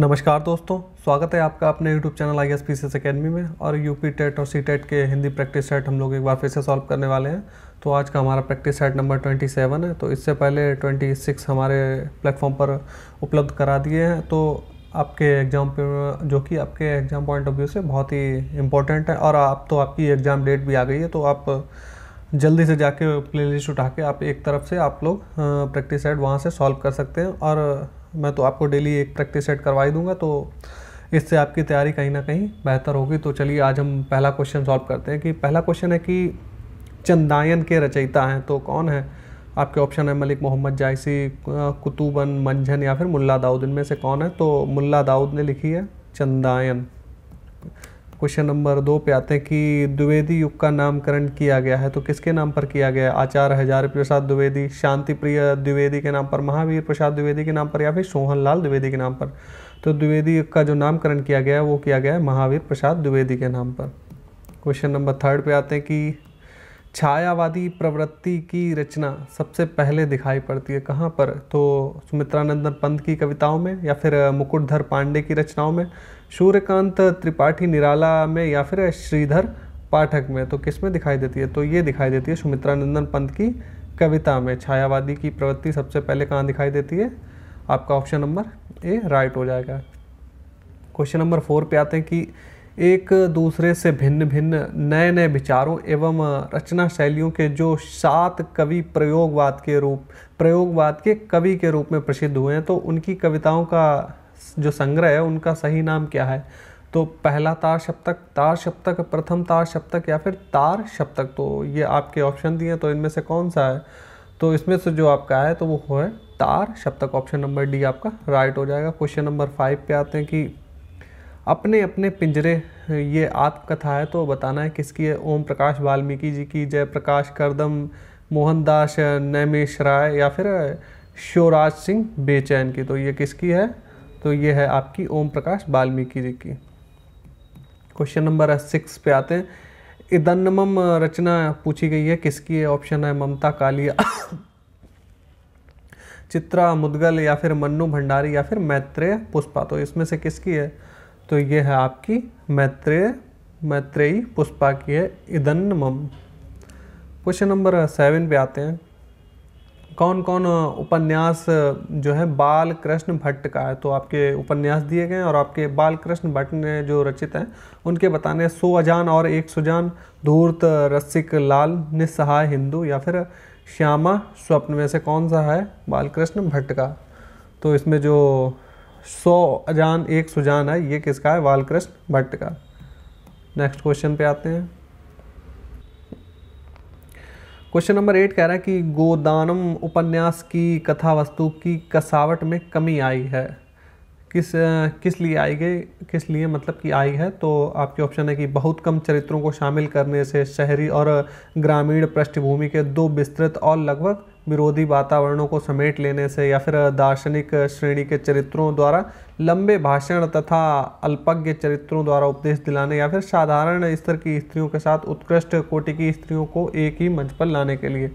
नमस्कार दोस्तों स्वागत है आपका अपने YouTube channel I S P C academy में और यू पी टेट और सी टेट e के हिंदी प्रैक्टिस सेट हम लोग एक बार फिर से सॉल्व करने वाले हैं तो आज का हमारा प्रैक्टिस सेट नंबर 27 है तो इससे पहले 26 हमारे प्लेटफॉर्म पर उपलब्ध करा दिए हैं तो आपके एग्ज़ाम पे जो कि आपके एग्ज़ाम पॉइंट ऑफ व्यू से बहुत ही इम्पोर्टेंट है और आप तो आपकी एग्ज़ाम डेट भी आ गई है तो आप जल्दी से जाके प्लेलिस्ट उठा के आप एक तरफ से आप लोग प्रैक्टिस सेट वहाँ से सॉल्व कर सकते हैं और मैं तो आपको डेली एक प्रैक्टिस सेट करवा ही दूंगा तो इससे आपकी तैयारी कहीं ना कहीं बेहतर होगी तो चलिए आज हम पहला क्वेश्चन सॉल्व करते हैं कि पहला क्वेश्चन है कि चंदायन के रचयिता हैं तो कौन है आपके ऑप्शन है मलिक मोहम्मद जायसी कुतुबन मंझन या फिर मुल्ला दाऊद इनमें से कौन है तो मुल्ला दाऊद ने लिखी है चंदायन क्वेश्चन नंबर दो पे आते हैं कि द्विवेदी युग का नामकरण किया गया है तो किसके नाम पर किया गया आचार्य हजार प्रसाद द्विवेदी शांति प्रिय द्विवेदी के नाम पर महावीर प्रसाद द्विवेदी के नाम पर या फिर सोहन लाल द्विवेदी के नाम पर तो द्विवेदी युग का जो नामकरण किया गया है वो किया गया है महावीर प्रसाद द्विवेदी के नाम पर क्वेश्चन नंबर थर्ड पे आते हैं कि छायावादी प्रवृत्ति की रचना सबसे पहले दिखाई पड़ती है कहाँ पर तो सुमित्रानंदन पंत की कविताओं में या फिर मुकुटधर पांडे की रचनाओं में सूर्यकांत त्रिपाठी निराला में या फिर श्रीधर पाठक में तो किस में दिखाई देती है तो ये दिखाई देती है सुमित्रानंदन पंत की कविता में छायावादी की प्रवृत्ति सबसे पहले कहाँ दिखाई देती है आपका ऑप्शन नंबर ए राइट हो जाएगा क्वेश्चन नंबर फोर पे आते हैं कि एक दूसरे से भिन्न भिन्न नए नए विचारों एवं रचना शैलियों के जो सात कवि प्रयोगवाद के रूप प्रयोगवाद के कवि के रूप में प्रसिद्ध हुए हैं तो उनकी कविताओं का जो संग्रह है उनका सही नाम क्या है तो पहला तार सप्तक तार सप्तक प्रथम तार सप्तक या फिर तार सप्तक तो ये आपके ऑप्शन दिए तो इनमें से कौन सा है तो इसमें से जो आपका है तो वो है तार सप्तक ऑप्शन नंबर डी आपका राइट हो जाएगा क्वेश्चन नंबर फाइव पे आते हैं कि अपने अपने पिंजरे ये आत्मकथा है तो बताना है किसकी है ओम प्रकाश वाल्मीकि जी की जयप्रकाश करदम मोहनदास नैमेश राय या फिर शिवराज सिंह बेचैन की तो ये किसकी है तो ये है आपकी ओम प्रकाश वाल्मीकि जी की क्वेश्चन नंबर सिक्स पे आते हैं इदन्नमम रचना पूछी गई है किसकी है ऑप्शन है ममता कालिया चित्रा मुदगल या फिर मन्नू भंडारी या फिर मैत्रेय पुष्पा तो इसमें से किसकी है तो ये है आपकी मैत्रेय मैत्रेयी पुष्पा की है इदन्नम क्वेश्चन नंबर सेवन पे आते हैं कौन कौन उपन्यास जो है बाल कृष्ण भट्ट का है तो आपके उपन्यास दिए गए हैं और आपके बाल कृष्ण भट्ट ने जो रचित हैं उनके बताने सो अजान और एक सुजान धूर्त रसिक लाल निस्सहाय हिंदू या फिर श्यामा स्वप्न में से कौन सा है बाल कृष्ण भट्ट का तो इसमें जो सौ जान एक सुजान है ये किसका है बालकृष्ण भट्ट का नेक्स्ट क्वेश्चन पे आते हैं क्वेश्चन नंबर एट कह रहा है कि गोदानम उपन्यास की कथा वस्तु की कसावट में कमी आई है किस किस लिए आई गई किस लिए मतलब कि आई है तो आपके ऑप्शन है कि बहुत कम चरित्रों को शामिल करने से शहरी और ग्रामीण पृष्ठभूमि के दो विस्तृत और लगभग विरोधी वातावरणों को समेट लेने से या फिर दार्शनिक श्रेणी के चरित्रों द्वारा लंबे भाषण तथा अल्पज्ञ चरित्रों द्वारा उपदेश दिलाने या फिर साधारण स्तर की स्त्रियों के साथ उत्कृष्ट कोटि की स्त्रियों को एक ही मंच पर लाने के लिए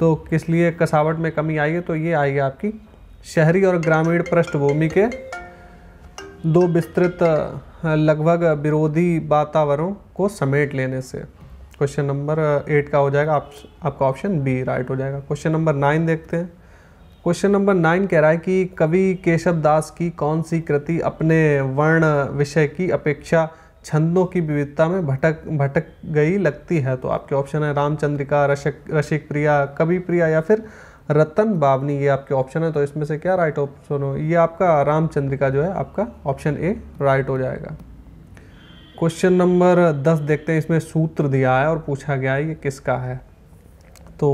तो किस लिए कसावट में कमी आई है तो ये आई है आपकी शहरी और ग्रामीण पृष्ठभूमि के दो विस्तृत लगभग विरोधी वातावरण को समेट लेने से क्वेश्चन नंबर एट का हो जाएगा आप, आपका ऑप्शन बी राइट हो जाएगा क्वेश्चन नंबर नाइन देखते हैं क्वेश्चन नंबर नाइन कह रहा है कि कवि केशव दास की कौन सी कृति अपने वर्ण विषय की अपेक्षा छंदों की विविधता में भटक भटक गई लगती है तो आपके ऑप्शन है रामचंद्रिका रशिक रशिक प्रिया कवि प्रिया या फिर रतन बावनी ये आपके ऑप्शन है तो इसमें से क्या राइट ऑप्शन हो ये आपका रामचंद्रिका जो है आपका ऑप्शन ए राइट हो जाएगा क्वेश्चन नंबर दस देखते हैं इसमें सूत्र दिया है और पूछा गया है ये किसका है तो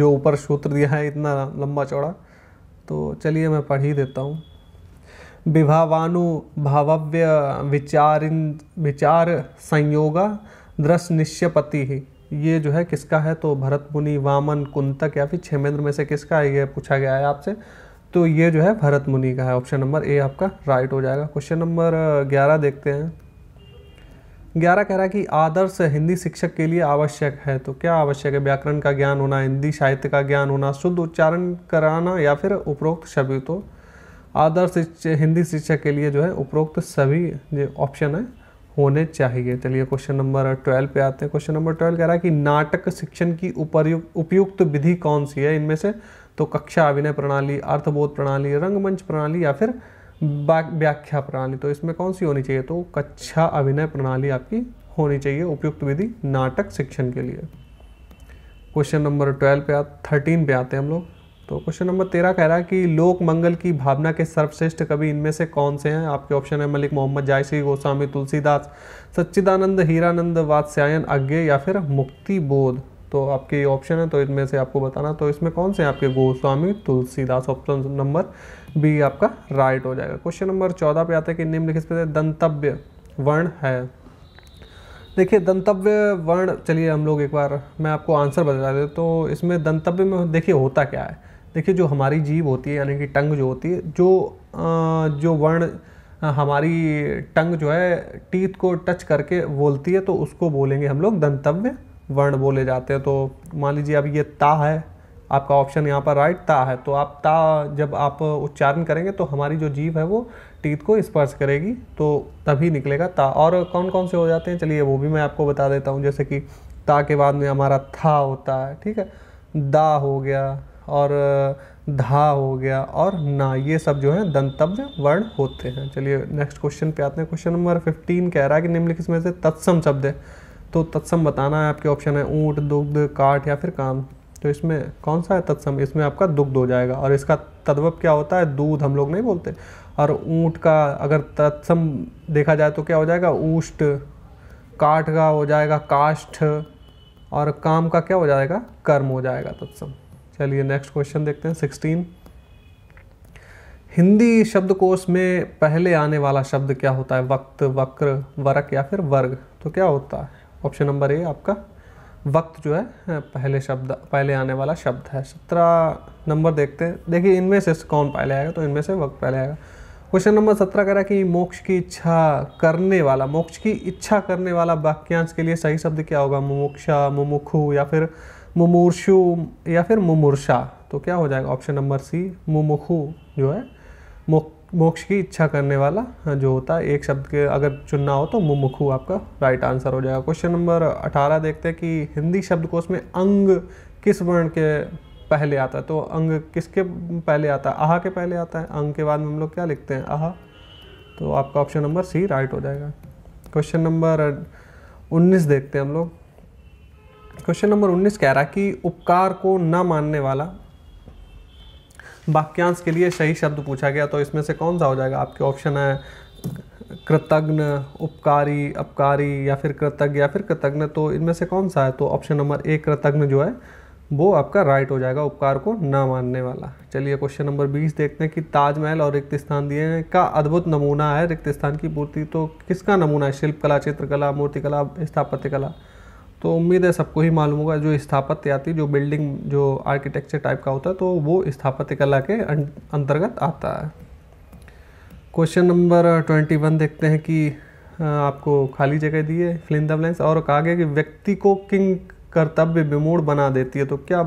जो ऊपर सूत्र दिया है इतना लंबा चौड़ा तो चलिए मैं पढ़ ही देता हूँ विभावानु भावव्य विचारिन विचार संयोग दृश निश्चयपति ही ये जो है किसका है तो भरत मुनि वामन कुंतक या फिर छेमेंद्र में से किसका है ये पूछा गया है आपसे तो ये जो है भरत मुनि का है ऑप्शन नंबर ए आपका राइट हो जाएगा क्वेश्चन नंबर ग्यारह देखते हैं ग्यारह कह रहा है कि आदर्श हिंदी शिक्षक के लिए आवश्यक है तो क्या आवश्यक है व्याकरण का ज्ञान होना हिंदी साहित्य का ज्ञान होना शुद्ध उच्चारण कराना या फिर उपरोक्त सभी तो आदर्श हिंदी शिक्षक के लिए जो है उपरोक्त सभी जो ऑप्शन है होने चाहिए चलिए क्वेश्चन नंबर ट्वेल्व पे आते हैं क्वेश्चन नंबर ट्वेल्व कह रहा है कि नाटक शिक्षण की उपयुक्त उपयुक्त विधि कौन सी है इनमें से तो कक्षा अभिनय प्रणाली अर्थबोध प्रणाली रंगमंच प्रणाली या फिर व्याख्या प्रणाली तो इसमें कौन सी होनी चाहिए तो कक्षा अभिनय प्रणाली आपकी होनी चाहिए उपयुक्त विधि नाटक शिक्षण के लिए क्वेश्चन नंबर ट्वेल्व पे थर्टीन पे आते हैं हम लोग तो क्वेश्चन नंबर तेरह कह रहा है कि लोक मंगल की भावना के सर्वश्रेष्ठ कवि इनमें से कौन से हैं आपके ऑप्शन है मलिक मोहम्मद जायसी गोस्वामी तुलसीदास सच्चिदानंद हीरानंद वात्स्यायन अज्ञे या फिर मुक्ति बोध तो आपके ऑप्शन है तो इनमें से आपको बताना तो इसमें कौन से आपके Goswami Tulsidas option number B आपका राइट हो जाएगा क्वेश्चन नंबर चौदह पे आता है कि निम्नलिखित से दंतव्य वर्ण है देखिए दंतव्य वर्ण चलिए हम लोग एक बार मैं आपको आंसर बता देता तो इसमें दंतव्य में देखिए होता क्या है देखिए जो हमारी जीव होती है यानी कि टंग जो होती है जो जो वर्ण हमारी टंग जो है टीथ को टच करके बोलती है तो उसको बोलेंगे हम लोग दंतव्य वर्ण बोले जाते हैं तो मान लीजिए अब ये ता है आपका ऑप्शन यहाँ पर राइट ता है तो आप ता जब आप उच्चारण करेंगे तो हमारी जो जीव है वो टीत को स्पर्श करेगी तो तभी निकलेगा ता और कौन कौन से हो जाते हैं चलिए वो भी मैं आपको बता देता हूँ जैसे कि ता के बाद में हमारा था होता है ठीक है दा हो गया और धा हो गया और ना ये सब जो है दंतव्य वर्ण होते हैं चलिए नेक्स्ट क्वेश्चन पे आते हैं क्वेश्चन नंबर फिफ्टीन कह रहा है कि निम्नलिखित में से तत्सम शब्द है तो तत्सम बताना है आपके ऑप्शन है ऊँट दुग्ध काठ या फिर काम तो इसमें कौन सा है तत्सम इसमें आपका दुग्ध हो जाएगा और इसका तद्वप क्या होता है दूध हम लोग नहीं बोलते और ऊँट का अगर तत्सम देखा जाए तो क्या हो जाएगा ऊष्ट काठ का हो जाएगा काष्ठ और काम का क्या हो जाएगा कर्म हो जाएगा तत्सम चलिए नेक्स्ट क्वेश्चन देखते हैं सिक्सटीन हिंदी शब्दकोश में पहले आने वाला शब्द क्या होता है वक्त वक्र वर्क या फिर वर्ग तो क्या होता है ऑप्शन नंबर ए आपका वक्त जो है पहले शब्द पहले आने वाला शब्द है सत्रह नंबर देखते हैं देखिए इनमें से कौन पहले आएगा तो इनमें से वक्त पहले आएगा क्वेश्चन नंबर सत्रह कह रहा है कि मोक्ष की इच्छा करने वाला मोक्ष की इच्छा करने वाला वाक्यांश के लिए सही शब्द क्या होगा मुमुक्षा मुमुखु या फिर मुमूर्षु या फिर मुमूर्षा तो क्या हो जाएगा ऑप्शन नंबर सी मुमुखु जो है मुख मोक्ष की इच्छा करने वाला हाँ, जो होता है एक शब्द के अगर चुनना हो तो मुमुखु आपका राइट आंसर हो जाएगा क्वेश्चन नंबर अठारह देखते हैं कि हिंदी शब्द को में अंग किस वर्ण के पहले आता है तो अंग किसके पहले आता है आह के पहले आता है अंग के बाद में हम लोग क्या लिखते हैं आहा तो आपका ऑप्शन नंबर सी राइट हो जाएगा क्वेश्चन नंबर उन्नीस देखते हैं हम लोग क्वेश्चन नंबर उन्नीस कह रहा है कि उपकार को न मानने वाला वाक्यांश के लिए सही शब्द पूछा गया तो इसमें से कौन सा हो जाएगा आपके ऑप्शन है कृतज्ञ उपकारी अपकारी या फिर कृतज्ञ या फिर कृतज्ञ तो इनमें से कौन सा है तो ऑप्शन नंबर ए कृतज्ञ जो है वो आपका राइट हो जाएगा उपकार को ना मानने वाला चलिए क्वेश्चन नंबर बीस देखते हैं कि ताजमहल और रिक्त स्थान दिए हैं का अद्भुत नमूना है रिक्त स्थान की पूर्ति तो किसका नमूना है शिल्पकला चित्रकला मूर्तिकला स्थापत्य कला तो उम्मीद है सबको ही मालूम होगा जो स्थापत्य आती जो बिल्डिंग जो आर्किटेक्चर टाइप का होता है तो वो स्थापत्य कला के अं-, अंतर्गत आता है क्वेश्चन नंबर ट्वेंटी वन देखते हैं कि आपको खाली जगह दी है फिल द ब्लैंक्स और कहा गया कि व्यक्ति को किंग कर्तव्य विमूढ़ बना देती है तो क्या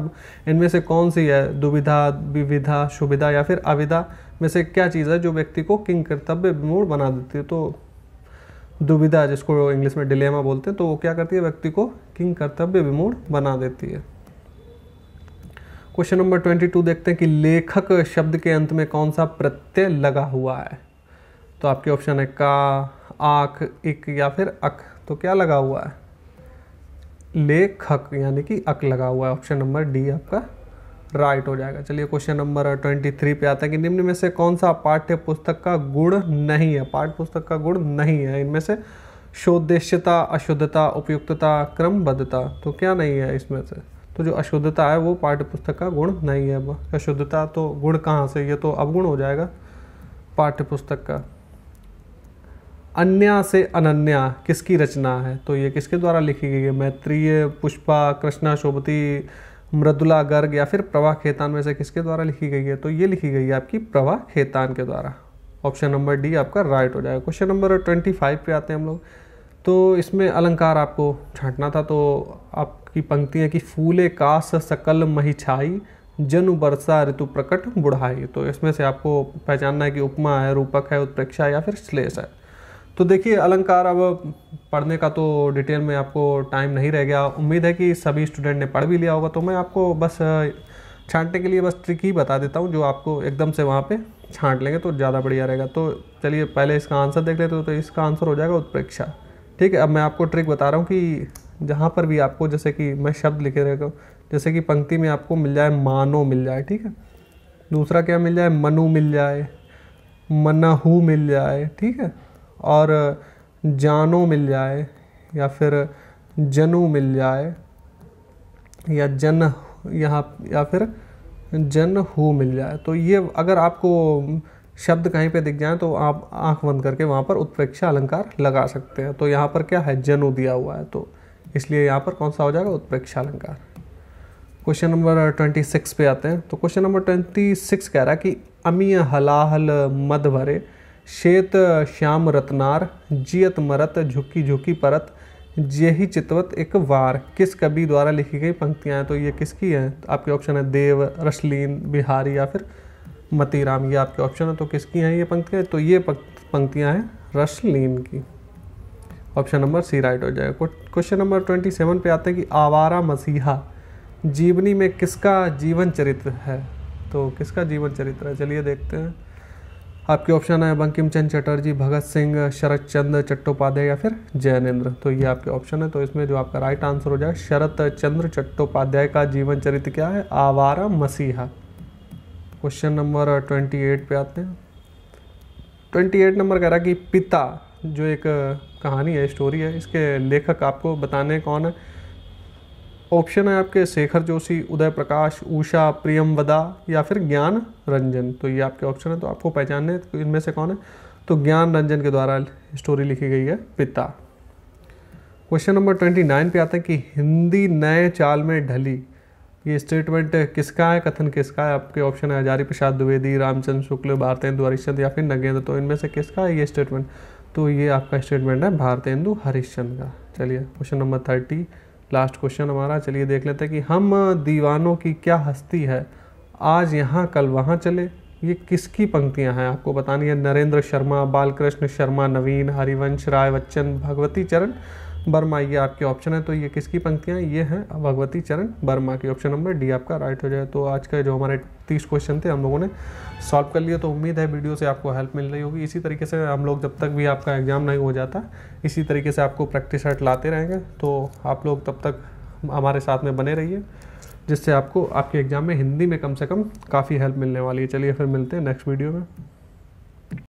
इनमें से कौन सी है दुविधा विविधा सुविधा या फिर अविधा में से क्या चीज़ है जो व्यक्ति को किंग कर्तव्य विमूढ़ बना देती है तो दुविधा जिसको इंग्लिश में डिलेमा बोलते हैं तो वो क्या करती है व्यक्ति को किंग कर्तव्य विमूढ़ बना देती है क्वेश्चन नंबर ट्वेंटी टू देखते हैं कि लेखक शब्द के अंत में कौन सा प्रत्यय लगा हुआ है तो आपके ऑप्शन है का आख इक या फिर अक तो क्या लगा हुआ है लेखक यानी कि अक लगा हुआ है ऑप्शन नंबर डी आपका राइट हो जाएगा चलिए क्वेश्चन नंबर ट्वेंटी थ्री पे आता है कि निम्न में से कौन सा पाठ्य पुस्तक का गुण नहीं है पाठ्य पुस्तक का गुण नहीं है इनमें से शोदेश्यता अशुद्धता उपयुक्तता क्रमबद्धता तो क्या नहीं है इसमें से तो जो अशुद्धता है वो पाठ्य पुस्तक का गुण नहीं है अशुद्धता तो गुण कहाँ से ये तो अवगुण हो जाएगा पाठ्य पुस्तक का अन्या से अनन्या किसकी रचना है तो ये किसके द्वारा लिखी गई है मैत्रीय पुष्पा कृष्णा शोभती मृदुला गर्ग या फिर प्रवाह खेतान में से किसके द्वारा लिखी गई है तो ये लिखी गई है आपकी प्रवाह खेतान के द्वारा ऑप्शन नंबर डी आपका राइट हो जाएगा क्वेश्चन नंबर ट्वेंटी फाइव पे आते हैं हम लोग तो इसमें अलंकार आपको छांटना था तो आपकी पंक्ति है कि फूले कास सकल महिछाई जनु वर्षा ऋतु प्रकट बुढ़ाई तो इसमें से आपको पहचानना है कि उपमा है रूपक है उत्प्रेक्षा या फिर श्लेष है तो देखिए अलंकार अब पढ़ने का तो डिटेल में आपको टाइम नहीं रह गया उम्मीद है कि सभी स्टूडेंट ने पढ़ भी लिया होगा तो मैं आपको बस छांटने के लिए बस ट्रिक ही बता देता हूँ जो आपको एकदम से वहाँ पे छांट लेंगे तो ज़्यादा बढ़िया रहेगा तो चलिए पहले इसका आंसर देख लेते हो तो इसका आंसर हो जाएगा उत्प्रेक्षा ठीक है अब मैं आपको ट्रिक बता रहा हूँ कि जहाँ पर भी आपको जैसे कि मैं शब्द लिखे रहता हूँ जैसे कि पंक्ति में आपको मिल जाए मानो मिल जाए ठीक है दूसरा क्या मिल जाए मनु मिल जाए मनाहू मिल जाए ठीक है और जानो मिल जाए या फिर जनु मिल जाए या जन यहाँ या फिर जन हु मिल जाए तो ये अगर आपको शब्द कहीं पे दिख जाए तो आप आंख बंद करके वहाँ पर उत्प्रेक्षा अलंकार लगा सकते हैं तो यहाँ पर क्या है जनु दिया हुआ है तो इसलिए यहाँ पर कौन सा हो जाएगा उत्प्रेक्षा अलंकार क्वेश्चन नंबर ट्वेंटी सिक्स पे आते हैं तो क्वेश्चन नंबर ट्वेंटी सिक्स कह रहा है कि अमीय हलाहल मध भरे श्वेत श्याम रतनार जियत मरत झुकी झुकी परत यही चितवत एक वार किस कवि द्वारा लिखी गई पंक्तियाँ हैं तो ये किसकी हैं तो आपके ऑप्शन है देव रसलीन बिहारी या फिर मतीराम ये आपके ऑप्शन है तो किसकी हैं ये पंक्तियाँ तो ये पंक्तियाँ हैं रसलीन की ऑप्शन नंबर सी राइट हो जाएगा क्वेश्चन नंबर ट्वेंटी सेवन पे आते हैं कि आवारा मसीहा जीवनी में किसका जीवन चरित्र है तो किसका जीवन चरित्र है चलिए देखते हैं आपके ऑप्शन है बंकिम चंद चटर्जी भगत सिंह शरद चंद्र चट्टोपाध्याय या फिर जयनेन्द्र तो ये आपके ऑप्शन है तो इसमें जो आपका राइट आंसर हो जाए शरद चंद्र चट्टोपाध्याय का जीवन चरित्र क्या है आवारा मसीहा क्वेश्चन नंबर ट्वेंटी एट पे आते हैं ट्वेंटी एट नंबर कह रहा कि पिता जो एक कहानी है स्टोरी है इसके लेखक आपको बताने कौन है ऑप्शन है आपके शेखर जोशी उदय प्रकाश उषा प्रियम वदा या फिर ज्ञान रंजन तो ये आपके ऑप्शन है तो आपको पहचानने तो इनमें से कौन है तो ज्ञान रंजन के द्वारा स्टोरी लिखी गई है पिता क्वेश्चन नंबर ट्वेंटी नाइन पे आता है कि हिंदी नए चाल में ढली ये स्टेटमेंट किसका है कथन किसका है आपके ऑप्शन है हजारी प्रसाद द्विवेदी रामचंद्र शुक्ल भारतेंदु हरिश्चंद या फिर नगेंद्र तो इनमें से किसका है ये स्टेटमेंट तो ये आपका स्टेटमेंट है भारतेंदु हरिश्चंद का चलिए question number thirty last question हमारा चलिए देख लेते हैं कि हम दीवानों की क्या हस्ती है आज यहाँ कल वहाँ चले ये किसकी पंक्तियाँ हैं आपको बतानी है नरेंद्र शर्मा बालकृष्ण शर्मा नवीन हरिवंश राय बच्चन भगवती चरण वर्मा ये आपके ऑप्शन है तो ये किसकी पंक्तियाँ ये हैं भगवती चरण वर्मा की ऑप्शन नंबर डी आपका राइट हो जाए तो आज का जो हमारे तीस क्वेश्चन थे हम लोगों ने सॉल्व कर लिया तो उम्मीद है वीडियो से आपको हेल्प मिल रही होगी इसी तरीके से हम लोग जब तक भी आपका एग्ज़ाम नहीं हो जाता इसी तरीके से आपको प्रैक्टिस हट लाते रहेंगे तो आप लोग तब तक हमारे साथ में बने रहिए जिससे आपको आपके एग्ज़ाम में हिंदी में कम से कम काफ़ी हेल्प मिलने वाली है चलिए फिर मिलते हैं नेक्स्ट वीडियो में